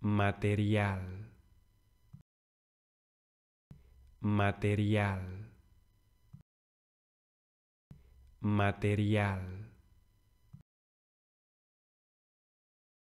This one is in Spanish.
material material material